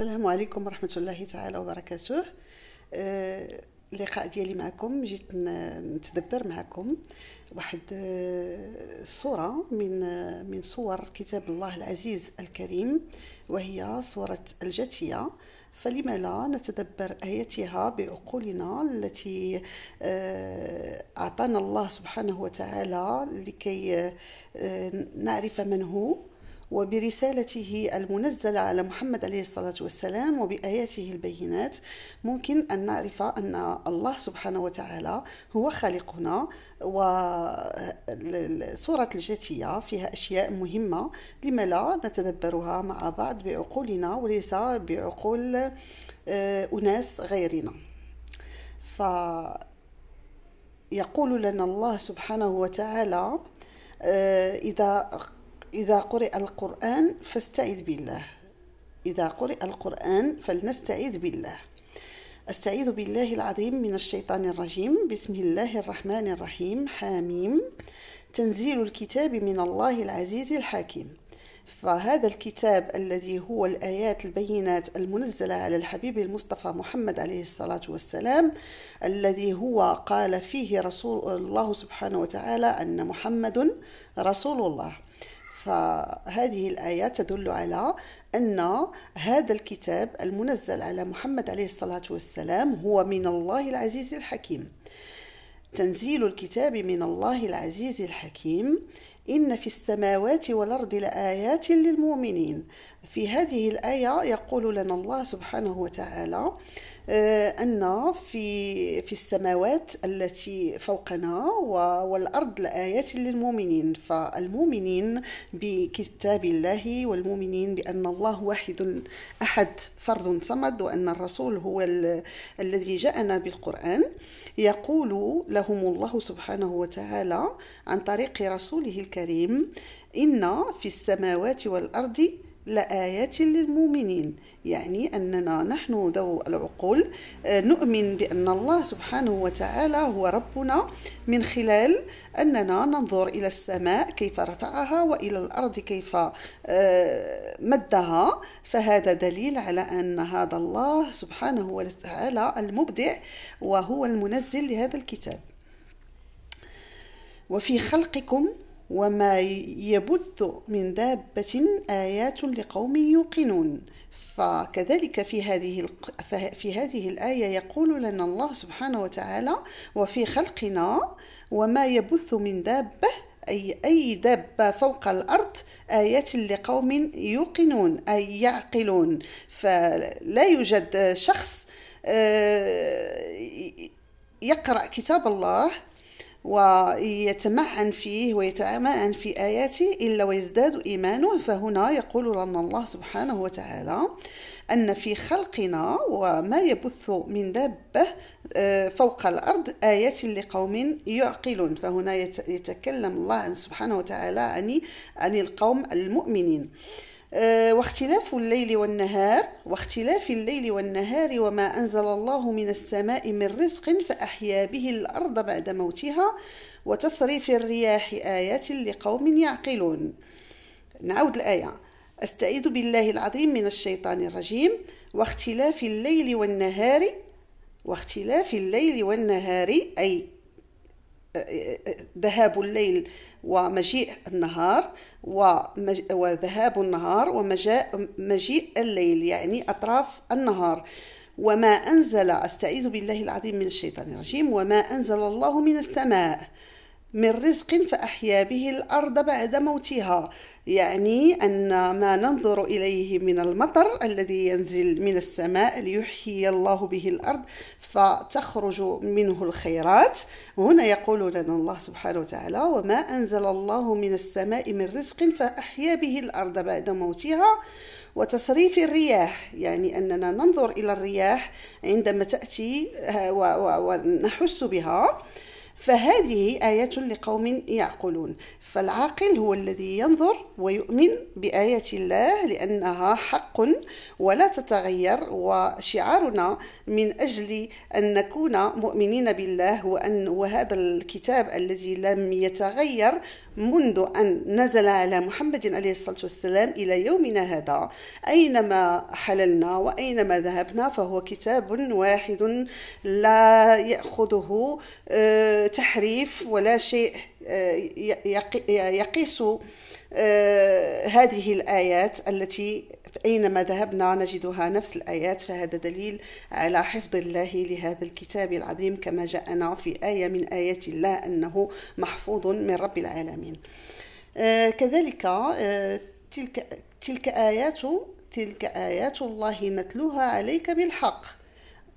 السلام عليكم ورحمة الله تعالى وبركاته اللقاء آه، ديالي معكم جيت نتدبر معكم واحد آه، صورة من آه، من صور كتاب الله العزيز الكريم وهي صورة الجتية فلما لا نتدبر آياتها بعقولنا التي أعطانا الله سبحانه وتعالى لكي نعرف من هو وبرسالته المنزلة على محمد عليه الصلاة والسلام وبآياته البينات ممكن أن نعرف أن الله سبحانه وتعالى هو خالقنا وسورة الجاتية فيها أشياء مهمة لما لا نتدبرها مع بعض بعقولنا وليس بعقول آه، أناس غيرنا ف يقول لنا الله سبحانه وتعالى آه، إذا إذا قرئ القرآن فاستعذ بالله إذا قرئ القرآن فلنستعذ بالله أستعيذ بالله العظيم من الشيطان الرجيم بسم الله الرحمن الرحيم حاميم تنزيل الكتاب من الله العزيز الحكيم فهذا الكتاب الذي هو الآيات البينات المنزلة على الحبيب المصطفى محمد عليه الصلاة والسلام الذي هو قال فيه رسول الله سبحانه وتعالى أن محمد رسول الله فهذه الآية تدل على أن هذا الكتاب المنزل على محمد عليه الصلاة والسلام هو من الله العزيز الحكيم تنزيل الكتاب من الله العزيز الحكيم إن في السماوات والأرض لآيات للمؤمنين في هذه الآية يقول لنا الله سبحانه وتعالى آه، أن في في السماوات التي فوقنا والأرض لآيات للمؤمنين فالمؤمنين بكتاب الله والمؤمنين بأن الله واحد أحد فرد صمد وأن الرسول هو ال... الذي جاءنا بالقرآن يقول لهم الله سبحانه وتعالى عن طريق رسوله الكريم الكريم إن في السماوات والأرض لآيات للمؤمنين يعني أننا نحن ذو العقول آه، نؤمن بأن الله سبحانه وتعالى هو ربنا من خلال أننا ننظر إلى السماء كيف رفعها وإلى الأرض كيف آه، مدها فهذا دليل على أن هذا الله سبحانه وتعالى المبدع وهو المنزل لهذا الكتاب وفي خلقكم وما يبث من دابة آيات لقوم يوقنون فكذلك في هذه في هذه الآية يقول لنا الله سبحانه وتعالى وفي خلقنا وما يبث من دابة أي أي دابة فوق الأرض آيات لقوم يوقنون أي يعقلون فلا يوجد شخص آه، يقرأ كتاب الله ويتمعن فيه ويتمعن في آياته إلا ويزداد إيمانه فهنا يقول لنا الله سبحانه وتعالى أن في خلقنا وما يبث من دابة آه، فوق الأرض آيات لقوم يعقلون فهنا يتكلم الله سبحانه وتعالى عن عن القوم المؤمنين آه، واختلاف الليل والنهار واختلاف الليل والنهار وما أنزل الله من السماء من رزق فأحيا به الأرض بعد موتها وتصريف الرياح آيات لقوم يعقلون نعود الآية أستعيذ بالله العظيم من الشيطان الرجيم واختلاف الليل والنهار واختلاف الليل والنهار أي آه، آه، ذهاب الليل ومجيء النهار وذهاب النهار ومجيء الليل يعني أطراف النهار وما أنزل أستعيذ بالله العظيم من الشيطان الرجيم وما أنزل الله من السماء من رزق فأحيا به الأرض بعد موتها يعني أن ما ننظر إليه من المطر الذي ينزل من السماء ليحيي الله به الأرض فتخرج منه الخيرات هنا يقول لنا الله سبحانه وتعالى وما أنزل الله من السماء من رزق فأحيا به الأرض بعد موتها وتصريف الرياح يعني أننا ننظر إلى الرياح عندما تأتي ونحس بها فهذه آية لقوم يعقلون فالعاقل هو الذي ينظر ويؤمن بآية الله لأنها حق ولا تتغير وشعارنا من أجل أن نكون مؤمنين بالله وأن وهذا الكتاب الذي لم يتغير منذ أن نزل على محمد عليه الصلاة والسلام إلى يومنا هذا أينما حللنا وأينما ذهبنا فهو كتاب واحد لا يأخذه آه، تحريف ولا شيء آه، يقيس آه، هذه الآيات التي أينما ذهبنا نجدها نفس الآيات فهذا دليل على حفظ الله لهذا الكتاب العظيم كما جاءنا في آية من آيات الله أنه محفوظ من رب العالمين آه، كذلك تلك, تلك آيات تلك آيات الله نتلوها عليك بالحق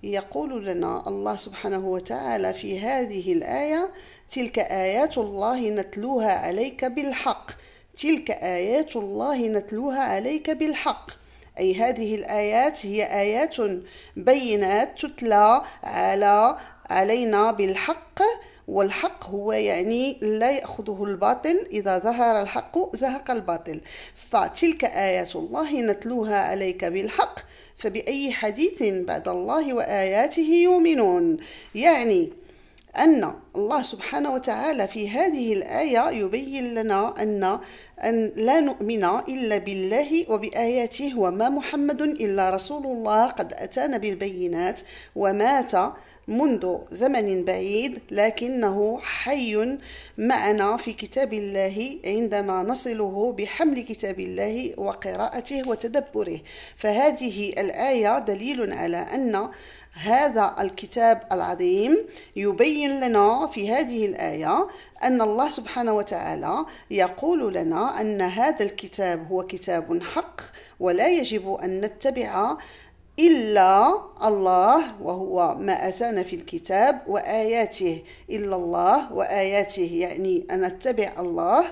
يقول لنا الله سبحانه وتعالى في هذه الآية تلك آيات الله نتلوها عليك بالحق تلك آيات الله نتلوها عليك بالحق أي هذه الآيات هي آيات بينات تتلى على علينا بالحق والحق هو يعني لا يأخذه الباطل إذا ظهر الحق زهق الباطل فتلك آيات الله نتلوها عليك بالحق فبأي حديث بعد الله وآياته يؤمنون يعني أن الله سبحانه وتعالى في هذه الآية يبين لنا أن أن لا نؤمن إلا بالله وبآياته وما محمد إلا رسول الله قد أتانا بالبينات ومات منذ زمن بعيد لكنه حي معنا في كتاب الله عندما نصله بحمل كتاب الله وقراءته وتدبره فهذه الآية دليل على أن هذا الكتاب العظيم يبين لنا في هذه الآية أن الله سبحانه وتعالى يقول لنا أن هذا الكتاب هو كتاب حق ولا يجب أن نتبع إلا الله وهو ما أتانا في الكتاب وآياته إلا الله وآياته يعني أن نتبع الله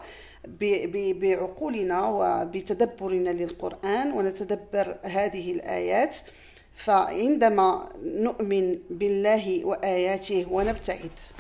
بعقولنا وبتدبرنا للقرآن ونتدبر هذه الآيات فعندما نؤمن بالله وآياته ونبتعد